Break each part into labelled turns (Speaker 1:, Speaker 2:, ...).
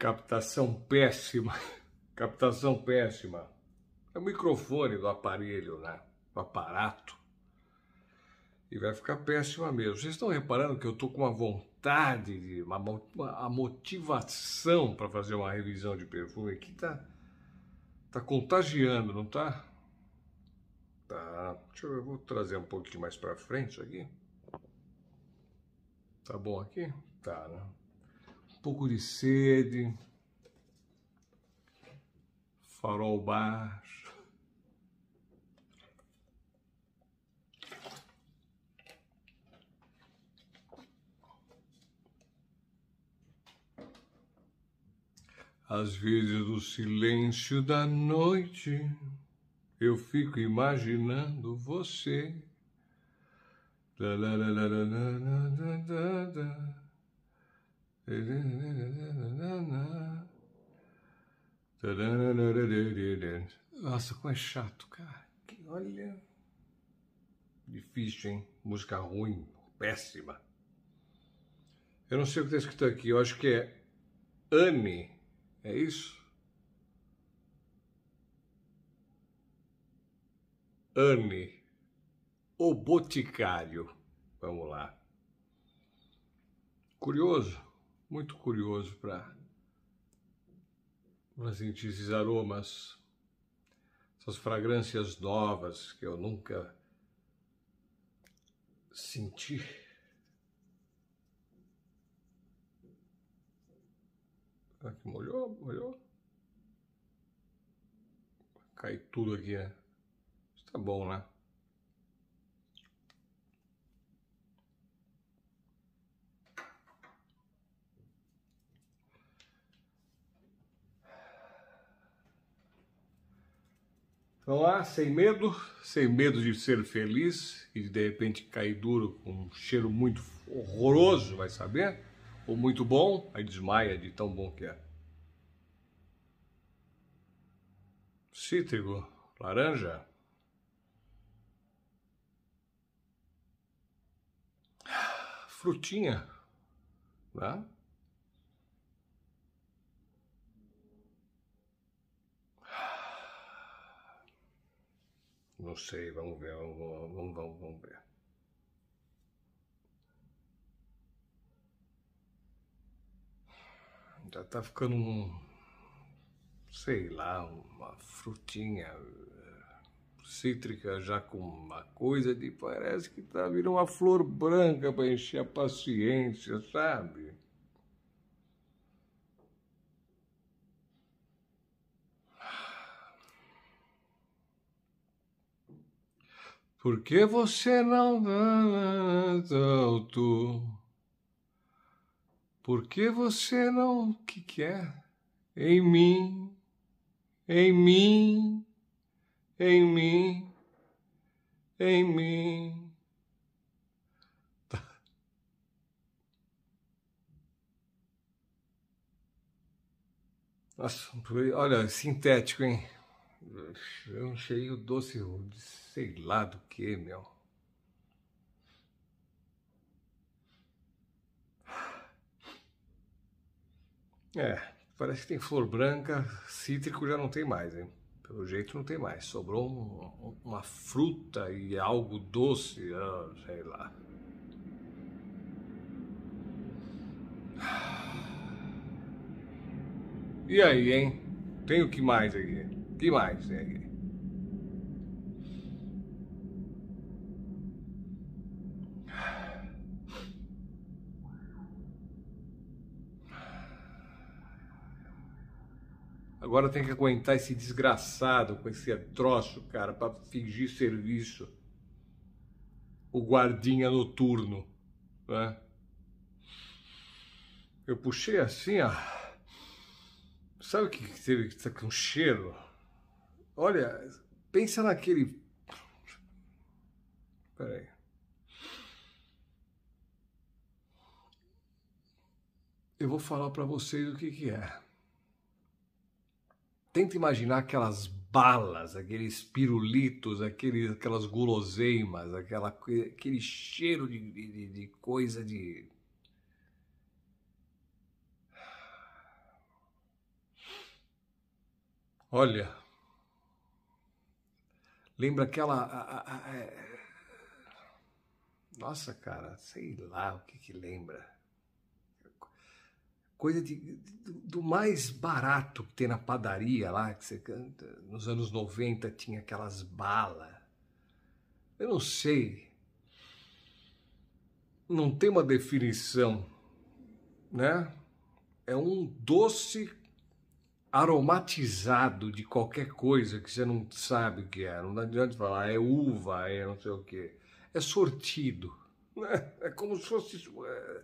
Speaker 1: Captação péssima. Captação péssima. É o microfone do aparelho, né? O aparato. E vai ficar péssima mesmo. Vocês estão reparando que eu estou com uma vontade, uma, uma a motivação para fazer uma revisão de perfume aqui tá, tá contagiando, não tá? Tá. Deixa eu, eu vou trazer um pouquinho mais para frente aqui. Tá bom aqui? Tá, né? um pouco de sede, farol baixo. Às vezes, no silêncio da noite, eu fico imaginando você. Da, da, da, da, da, da, da, da. Nossa, como é chato, cara. olha. Difícil, hein? Música ruim, péssima. Eu não sei o que está escrito aqui. Eu acho que é Anne. É isso? Anne. O Boticário. Vamos lá. Curioso muito curioso para sentir esses aromas, essas fragrâncias novas que eu nunca senti. Aqui ah, molhou, molhou. Cai tudo aqui, né? Está bom, né? Vamos lá, sem medo, sem medo de ser feliz e de, de repente cair duro com um cheiro muito horroroso, vai saber? Ou muito bom, aí desmaia de tão bom que é. Cítrico, laranja. Ah, frutinha, né? Não sei, vamos ver, vamos, vamos, vamos ver. Já tá ficando um. sei lá, uma frutinha eh, cítrica já com uma coisa de parece que tá virando uma flor branca para encher a paciência, sabe? Por que você não tanto? Por que você não que quer é? em mim, em mim, em mim, em mim? Tá. Nossa, olha, sintético, hein? Eu enchei o doce de sei lá do que, meu. É, parece que tem flor branca, cítrico já não tem mais, hein? Pelo jeito não tem mais. Sobrou um, uma fruta e algo doce, ah, sei lá. E aí, hein? Tem o que mais aqui? que mais tem aqui? Agora tem que aguentar esse desgraçado com esse troço, cara, para fingir serviço. O guardinha noturno, né? Eu puxei assim, ó. Sabe o que teve um cheiro? Olha, pensa naquele. Peraí. Eu vou falar para vocês o que, que é. Tenta imaginar aquelas balas, aqueles pirulitos, aqueles, aquelas guloseimas, aquela, aquele cheiro de, de, de coisa de. Olha, Lembra aquela. A, a, a, é. nossa, cara, sei lá o que que lembra. Coisa de, de, do mais barato que tem na padaria lá, que você canta. Nos anos 90 tinha aquelas balas. Eu não sei. Não tem uma definição, né? É um doce aromatizado de qualquer coisa que você não sabe o que é. Não adianta falar, é uva, é não sei o quê. É sortido. Né? É como se fosse. É,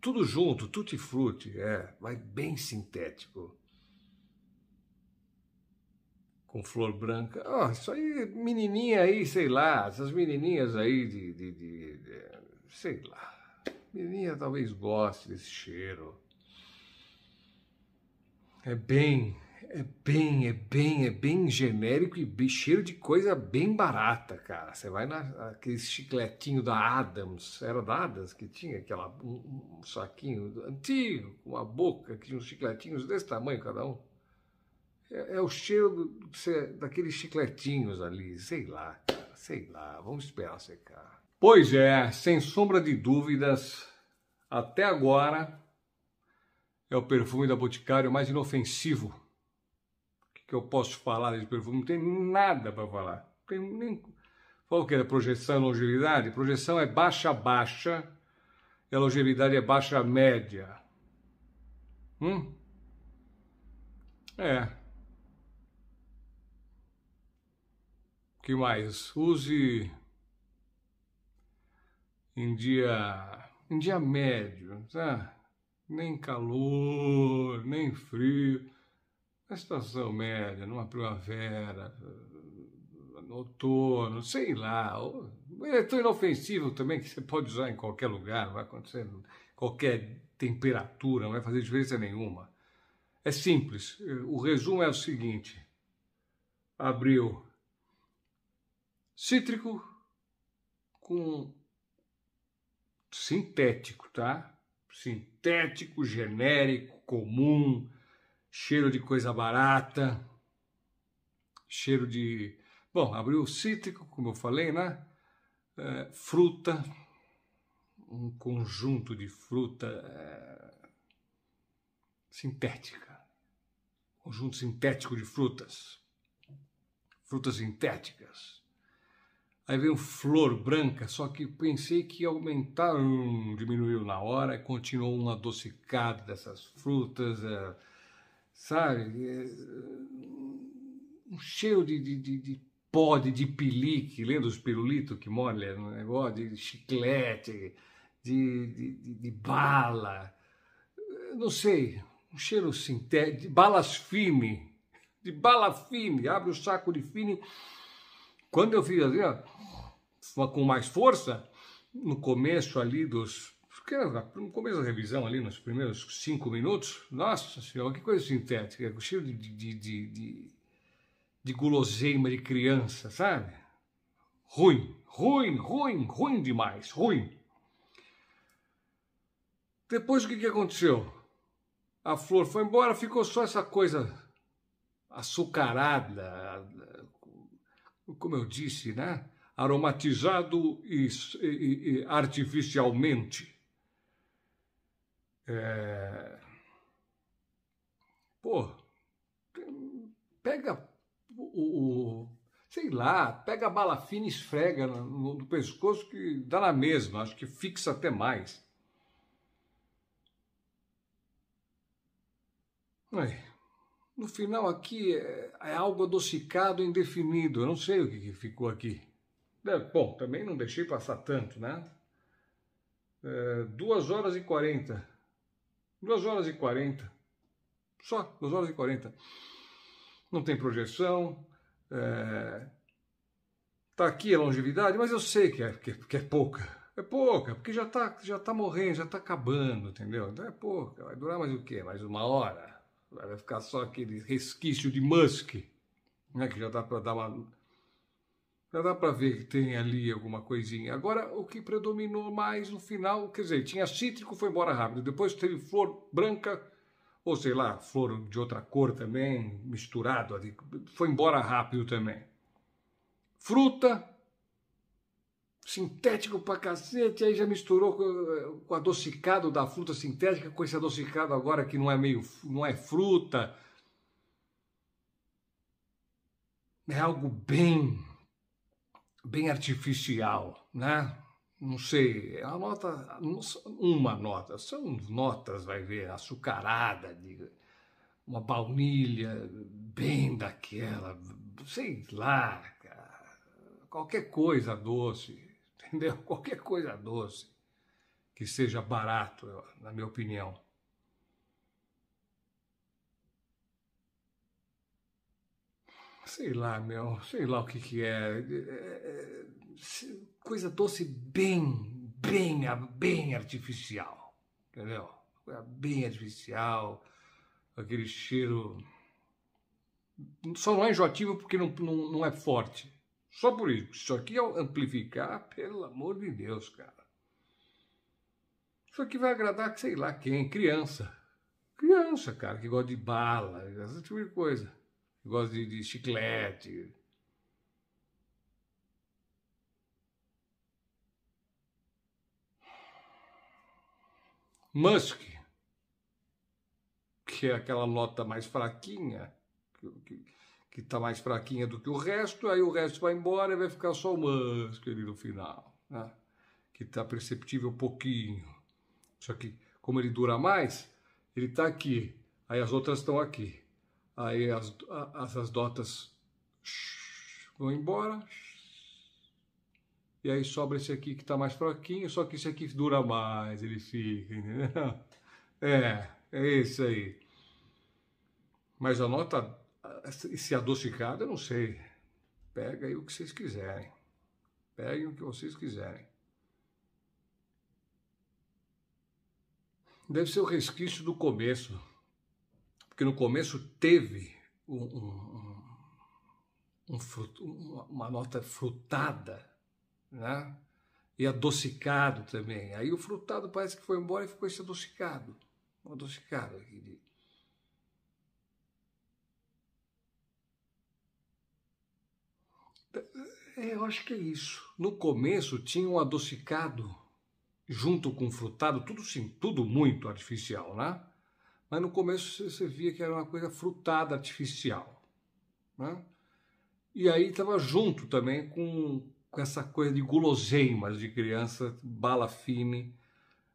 Speaker 1: tudo junto, tutti frutti, é, mas bem sintético. Com flor branca. Oh, isso aí, menininha aí, sei lá, essas menininhas aí de, de, de, de sei lá. Menininha talvez goste desse cheiro. É bem, é bem, é bem, é bem genérico e bem, cheiro de coisa bem barata, cara. Você vai naquele chicletinho da Adams, era da Adams que tinha aquela, um, um saquinho antigo, com uma boca, que tinha uns chicletinhos desse tamanho cada um. É, é o cheiro do, daqueles chicletinhos ali, sei lá, cara, sei lá, vamos esperar secar. Pois é, sem sombra de dúvidas, até agora é o perfume da Boticário mais inofensivo. O que, que eu posso falar desse perfume? Não tem nada para falar. Não tem nem... Qual o que? É projeção e longevidade? Projeção é baixa-baixa e a longevidade é baixa-média. Hum? É. que mais? Use em dia, em dia médio, tá? nem calor, nem frio. Na estação média, numa primavera, no outono, sei lá, é tão inofensivo também, que você pode usar em qualquer lugar, não vai acontecer qualquer temperatura, não vai fazer diferença nenhuma. É simples, o resumo é o seguinte: abriu cítrico com sintético, tá? Sim, sintético, genérico, comum, cheiro de coisa barata, cheiro de. Bom, abriu o cítrico, como eu falei, né? É, fruta, um conjunto de fruta é, sintética, conjunto sintético de frutas, frutas sintéticas. Aí veio flor branca, só que pensei que aumentaram, hum, diminuiu na hora, continuou um adocicado dessas frutas, é, sabe? É, um cheiro de, de, de, de pó, de, de pelique, lembra os pirulitos que molha no negócio? É? De chiclete, de, de, de, de bala, não sei, um cheiro sintético, de balas fine, de bala fine, abre o saco de fine quando eu fiz assim, com mais força, no começo ali dos. No começo da revisão, ali nos primeiros cinco minutos, nossa senhora, que coisa sintética, cheiro de, de, de, de, de guloseima de criança, sabe? Ruim, ruim, ruim, ruim demais, ruim. Depois o que, que aconteceu? A flor foi embora, ficou só essa coisa açucarada, como eu disse, né? aromatizado e, e, e artificialmente. É... Pô, pega o, o, Sei lá, pega a bala fina e esfrega no, no, pescoço que dá na mesma, acho que fixa até mais. Aí. No final aqui é, é algo adocicado indefinido, eu não sei o que, que ficou aqui. É, bom, também não deixei passar tanto, né? É, 2 horas e 40. 2 horas e 40. Só 2 horas e 40. Não tem projeção. É, tá aqui a longevidade, mas eu sei que é, que, é, que é pouca. É pouca, porque já tá, já tá morrendo, já tá acabando, entendeu? Então é pouca. Vai durar mais o quê? Mais uma hora? Vai ficar só aquele resquício de Musk, né? que já dá para dar uma. Já dá para ver que tem ali alguma coisinha. Agora, o que predominou mais no final, quer dizer, tinha cítrico, foi embora rápido. Depois teve flor branca, ou sei lá, flor de outra cor também, misturado ali. Foi embora rápido também. Fruta, sintético pra cacete, aí já misturou com, com adocicado da fruta sintética, com esse adocicado agora que não é meio, não é fruta. É algo bem, bem artificial, né? Não sei, é a nota, uma nota, são notas, vai ver, açucarada, diga, uma baunilha bem daquela, sei lá, cara, qualquer coisa doce, entendeu? Qualquer coisa doce, que seja barato, na minha opinião. Sei lá, meu, sei lá o que que é. é, é coisa doce bem, bem, bem artificial, entendeu? Coisa bem artificial, aquele cheiro... Só não é enjoativo porque não, não, não é forte, só por isso. Isso aqui é amplificar, pelo amor de Deus, cara. Isso aqui vai agradar, sei lá quem, criança. Criança, cara, que gosta de bala, esse tipo de coisa. Que gosta de, de chiclete. Musk, que é aquela nota mais fraquinha, que, que que está mais fraquinha do que o resto, aí o resto vai embora e vai ficar só o Musk querido no final, né? que está perceptível pouquinho. Só que, como ele dura mais, ele está aqui, aí as outras estão aqui. Aí as, as, as dotas vão embora, e aí sobra esse aqui que está mais fraquinho, só que esse aqui dura mais, ele fica, entendeu? É, é isso aí. Mas a nota se adocicado, eu não sei. Pega aí o que vocês quiserem. Peguem o que vocês quiserem. Deve ser o resquício do começo. Porque no começo teve um, um, um fruto, uma nota frutada, né? E adocicado também. Aí o frutado parece que foi embora e ficou esse adocicado. Um adocicado aqui de É, eu acho que é isso. No começo tinha um adocicado junto com frutado, tudo sim, tudo muito artificial, né? Mas no começo você via que era uma coisa frutada artificial, né? E aí estava junto também com, com essa coisa de guloseimas de criança, bala fine,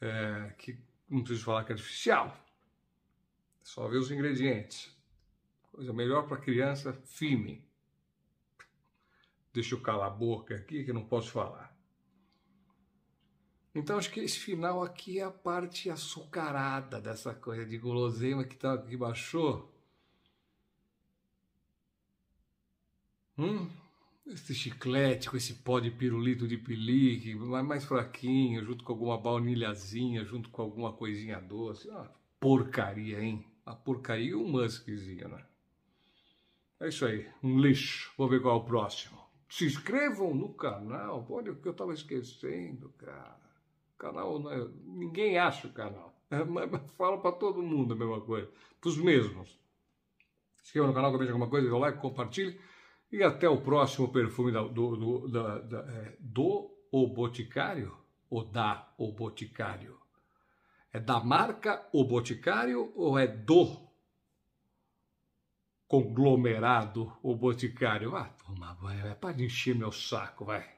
Speaker 1: é, que não preciso falar que é artificial. Só ver os ingredientes. Coisa melhor para criança, fine deixa eu calar a boca aqui que não posso falar. Então acho que esse final aqui é a parte açucarada dessa coisa de guloseima que, tá, aqui baixou. Hum? Esse chiclete com esse pó de pirulito de pelique, mais fraquinho, junto com alguma baunilhazinha, junto com alguma coisinha doce. Uma ah, porcaria, hein? Uma porcaria e um muskzinho, né? É isso aí, um lixo. Vou ver qual é o próximo. Se inscrevam no canal. Olha o que eu estava esquecendo, cara. Canal, é- ninguém acha o canal. É, mas falo para todo mundo a mesma coisa. Para os mesmos. Inscreva no canal, comente alguma coisa, dê like, compartilhe. E até o próximo perfume da, do, do, da, da, é, do O Boticário? Ou da O Boticário? É da marca O Boticário ou é do conglomerado, o Boticário. Ah, toma banho, é para encher meu saco, vai.